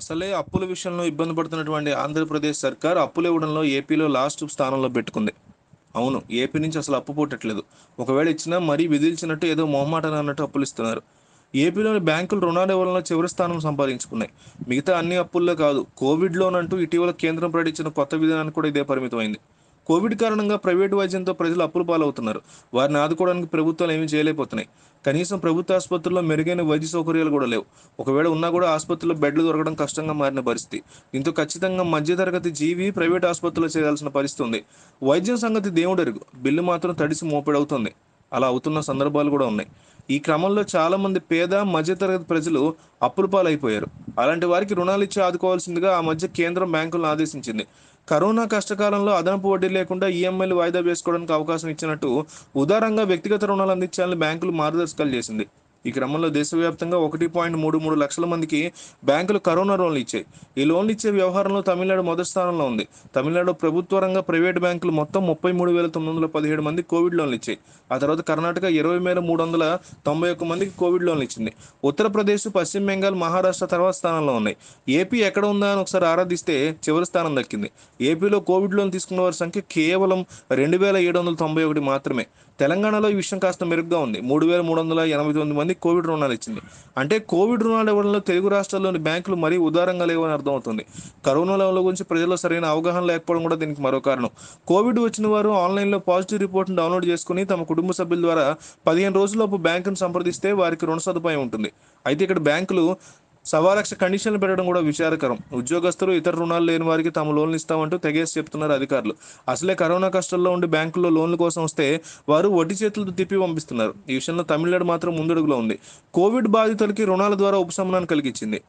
అసలే అప్పుల విషయంలో ఇబ్బంది పడుతున్నటువంటి ఆంధ్రప్రదేశ్ సర్కార్ అప్పులు ఇవ్వడంలో ఏపీలో లాస్ట్ స్థానంలో పెట్టుకుంది అవును ఏపీ నుంచి అసలు అప్పు పోటట్లేదు ఒకవేళ ఇచ్చినా మరీ విధిల్చినట్టు ఏదో మొహమాటన అన్నట్టు అప్పులు ఇస్తున్నారు ఏపీలోని బ్యాంకులు రుణాలు ఇవ్వడం చివరి స్థానం సంపాదించుకున్నాయి మిగతా అన్ని అప్పుల్లో కాదు కోవిడ్లోనంటూ ఇటీవల కేంద్రం ప్రకటించిన కొత్త విధానానికి కూడా ఇదే పరిమితమైంది కోవిడ్ కారణంగా ప్రైవేటు వైద్యంతో ప్రజలు అప్పులు పాలవుతున్నారు వారిని ఆదుకోవడానికి ప్రభుత్వాలు ఏమీ చేయలేకపోతున్నాయి కనీసం ప్రభుత్వ ఆసుపత్రుల్లో మెరుగైన వైద్య సౌకర్యాలు కూడా లేవు ఒకవేళ ఉన్నా కూడా ఆసుపత్రిలో బెడ్లు దొరకడం కష్టంగా మారిన పరిస్థితి దీంతో ఖచ్చితంగా మధ్యతరగతి జీవి ప్రైవేట్ ఆసుపత్రిలో చేయాల్సిన పరిస్థితి ఉంది వైద్యం సంగతి దేవుడెరుగు బిల్లు మాత్రం తడిసి మోపెడవుతుంది అలా అవుతున్న సందర్భాలు కూడా ఉన్నాయి ఈ క్రమంలో చాలా మంది పేద మధ్యతరగతి ప్రజలు అప్పుల పాలైపోయారు అలాంటి వారికి రుణాలు ఇచ్చి ఆదుకోవాల్సిందిగా ఆ మధ్య కేంద్రం బ్యాంకులను ఆదేశించింది కరోనా కష్టకాలంలో అదనపు వడ్డీ లేకుండా ఈఎంఐలు వాయిదా వేసుకోవడానికి అవకాశం ఇచ్చినట్టు ఉదారంగా వ్యక్తిగత రుణాలు అందించాలని బ్యాంకులు మార్గదర్శకాలు చేసింది ఈ క్రమంలో దేశవ్యాప్తంగా ఒకటి పాయింట్ మూడు మూడు లక్షల మందికి బ్యాంకులు కరోనా లోన్లు ఇచ్చాయి ఈ లోన్లు ఇచ్చే వ్యవహారంలో తమిళనాడు మొదటి స్థానంలో ఉంది తమిళనాడు ప్రభుత్వ రంగ ప్రైవేట్ బ్యాంకులు మొత్తం ముప్పై మూడు వేల తొమ్మిది వందల పదిహేడు మంది కోవిడ్ లోన్లు ఇచ్చాయి ఆ తర్వాత కర్ణాటక ఇరవై వేల మూడు వందల తొంభై ఒక్క మందికి కోవిడ్ లోన్లు ఇచ్చింది ఉత్తరప్రదేశ్ పశ్చిమ బెంగాల్ మహారాష్ట్ర తర్వాత స్థానంలో ఉన్నాయి ఏపీ ఎక్కడ ఉందా అని ఒకసారి ఆరాధిస్తే చివరి స్థానం దక్కింది ఏపీలో కోవిడ్ లోన్ తీసుకున్న వారి సంఖ్య కేవలం రెండు వేల ఏడు వందల తొంభై ఒకటి మాత్రమే తెలంగాణలో ఈ విషయం కాస్త మెరుగ్గా ఉంది మూడు వేల మూడు వందల ఎనభై తొమ్మిది మంది ఓన్లీ కోవిడ్ రుణాలు ఇచ్చింది అంటే కోవిడ్ రుణాలు ఇవ్వడంలో తెలుగు రాష్ట్రాల్లోని బ్యాంకులు మరీ ఉదారంగా లేవని అర్థమవుతుంది కరోనా లెవెల్ గురించి ప్రజల్లో సరైన అవగాహన లేకపోవడం కూడా దీనికి మరో కారణం కోవిడ్ వచ్చిన వారు ఆన్లైన్లో పాజిటివ్ రిపోర్ట్ను డౌన్లోడ్ చేసుకుని తమ కుటుంబ సభ్యుల ద్వారా పదిహేను రోజుల్లోపు బ్యాంకును సంప్రదిస్తే వారికి రుణ సదుపాయం ఉంటుంది అయితే ఇక్కడ బ్యాంకులు సవా లక్ష కండిషన్లు పెట్టడం కూడా విచారకరం ఉద్యోగస్తులు ఇతర రుణాలు లేని వారికి తాము లోన్లు ఇస్తామంటూ తెగేసి చెప్తున్నారు అధికారులు అసలే కరోనా కష్టాల్లో ఉండి బ్యాంకుల్లో లోన్ల కోసం వస్తే వారు వడ్డీ చేతులు తిప్పి పంపిస్తున్నారు ఈ విషయంలో తమిళనాడు మాత్రం ముందడుగులో ఉంది కోవిడ్ బాధితులకి రుణాల ద్వారా ఉపశమనాన్ని కలిగించింది